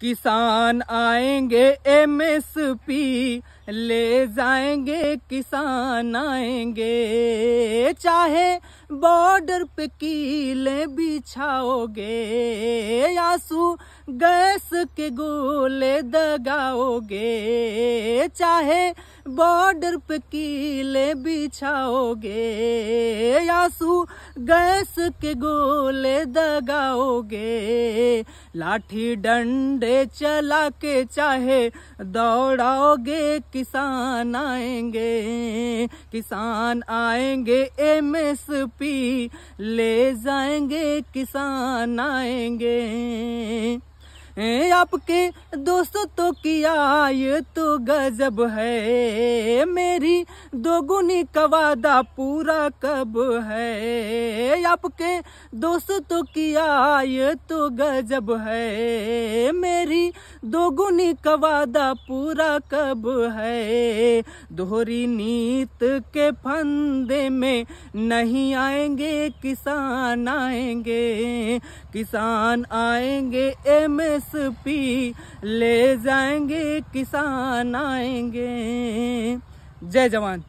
किसान आएंगे एमएसपी ले जाएंगे किसान आएंगे चाहे बॉर्डर पे कीले बिछाओगे आंसू गैस के गोले दगाओगे चाहे बॉर्डर पे कीले बिछाओगे आंसू गैस के गोले दगाओगे लाठी डंडे चला के चाहे दौड़ाओगे किसान आएंगे किसान आएंगे एमएसपी ले जाएंगे किसान आएंगे आपके दोस्तों तो किया ये तो गजब है मेरी दोगुनी का वादा पूरा कब है आपके दोस्तों तो किया ये तो गजब है मेरी दोगुनी का वादा पूरा कब है दोहरी नीत के फंदे में नहीं आएंगे किसान आएंगे किसान आएंगे एम एस पी ले जाएंगे किसान आएंगे जय जवान